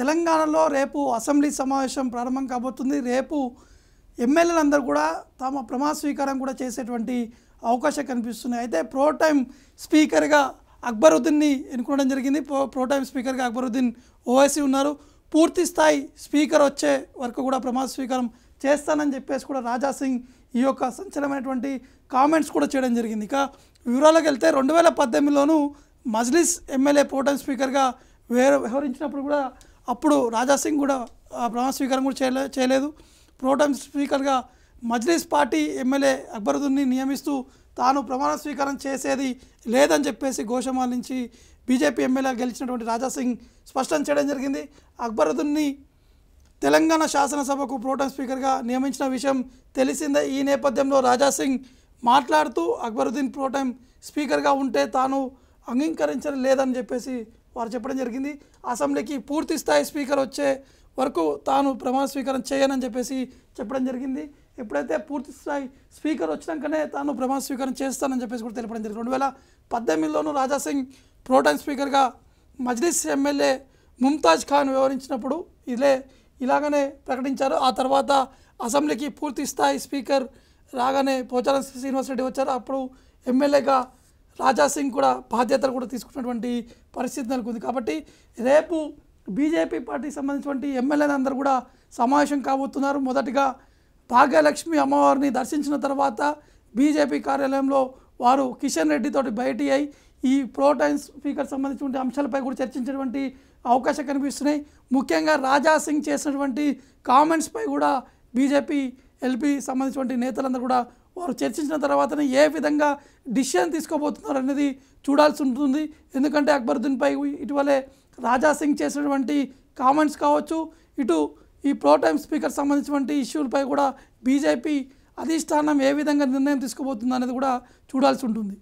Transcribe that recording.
తెలంగాణలో రేపు అసెంబ్లీ సమావేశం ప్రారంభం కాబోతుంది రేపు ఎమ్మెల్యేలందరూ కూడా తమ ప్రమాణ స్వీకారం కూడా చేసేటువంటి అవకాశం కనిపిస్తున్నాయి అయితే ప్రో టైం స్పీకర్గా అక్బరుద్దీన్ని ఎన్నుకోవడం జరిగింది ప్రో ప్రో టైం స్పీకర్గా అక్బరుద్దీన్ ఓవైసీ ఉన్నారు పూర్తి స్థాయి స్పీకర్ వచ్చే వరకు కూడా ప్రమాద స్వీకారం చేస్తానని చెప్పేసి కూడా రాజా సింగ్ ఈ యొక్క సంచలనమైనటువంటి కామెంట్స్ కూడా చేయడం జరిగింది ఇక వివరాలకు వెళ్తే రెండు వేల పద్దెనిమిదిలోనూ మజ్లిస్ ఎమ్మెల్యే ప్రోటైం స్పీకర్గా వ్యవహరించినప్పుడు కూడా అప్పుడు రాజాసింగ్ కూడా ప్రమాణ స్వీకారం కూడా చేయలే చేయలేదు ప్రోటైమ్ స్పీకర్గా మజ్లీస్ పార్టీ ఎమ్మెల్యే అక్బరుద్దీన్ని నియమిస్తూ తాను ప్రమాణ స్వీకారం చేసేది లేదని చెప్పేసి ఘోషమాల నుంచి బీజేపీ ఎమ్మెల్యే గెలిచినటువంటి రాజాసింగ్ స్పష్టం చేయడం జరిగింది అక్బరుద్దీన్ని తెలంగాణ శాసనసభకు ప్రోటైమ్ స్పీకర్గా నియమించిన విషయం తెలిసిందే ఈ నేపథ్యంలో రాజాసింగ్ మాట్లాడుతూ అక్బరుద్దీన్ ప్రోటైమ్ స్పీకర్గా ఉంటే తాను అంగీకరించడం లేదని చెప్పేసి వారు చెప్పడం జరిగింది అసెంబ్లీకి పూర్తి స్థాయి స్పీకర్ వచ్చే వరకు తాను ప్రమాణ స్వీకారం చేయనని చెప్పేసి చెప్పడం జరిగింది ఎప్పుడైతే పూర్తి స్థాయి స్పీకర్ వచ్చినాకనే తాను ప్రమాణ స్వీకారం చేస్తానని చెప్పేసి కూడా తెలియడం జరిగింది రెండు వేల పద్దెనిమిదిలోనూ రాజాసింగ్ ప్రోటైమ్ స్పీకర్గా మజ్లిస్ ఎమ్మెల్యే ముంతాజ్ ఖాన్ వివరించినప్పుడు ఇదే ఇలాగనే ప్రకటించారు ఆ తర్వాత అసెంబ్లీకి పూర్తి స్థాయి స్పీకర్ రాగానే పోచారం శ్రీనివాసరెడ్డి వచ్చారు అప్పుడు ఎమ్మెల్యేగా రాజాసింగ్ కూడా బాధ్యతలు కూడా తీసుకున్నటువంటి పరిస్థితి నెలకొంది కాబట్టి రేపు బీజేపీ పార్టీకి సంబంధించినటువంటి అందరూ కూడా సమావేశం కాబోతున్నారు మొదటిగా భాగ్యలక్ష్మి అమ్మవారిని దర్శించిన తర్వాత బీజేపీ కార్యాలయంలో వారు కిషన్ రెడ్డితోటి బయట అయి ఈ ప్రోటైన్ స్పీకర్ సంబంధించిన అంశాలపై కూడా చర్చించినటువంటి అవకాశం కనిపిస్తున్నాయి ముఖ్యంగా రాజా సింగ్ చేసినటువంటి కామెంట్స్పై కూడా బీజేపీ ఎల్పీ సంబంధించినటువంటి నేతలందరూ కూడా వారు చర్చించిన తర్వాతనే ఏ విధంగా డిసిషన్ తీసుకోబోతున్నారు అనేది చూడాల్సి ఉంటుంది ఎందుకంటే అక్బరుద్దీన్పై ఇటీవలే రాజా సింగ్ చేసినటువంటి కామెంట్స్ కావచ్చు ఇటు ఈ ప్రోటైమ్ స్పీకర్ సంబంధించినటువంటి ఇష్యూలపై కూడా బీజేపీ అధిష్టానం ఏ విధంగా నిర్ణయం తీసుకోబోతుంది అనేది కూడా చూడాల్సి ఉంటుంది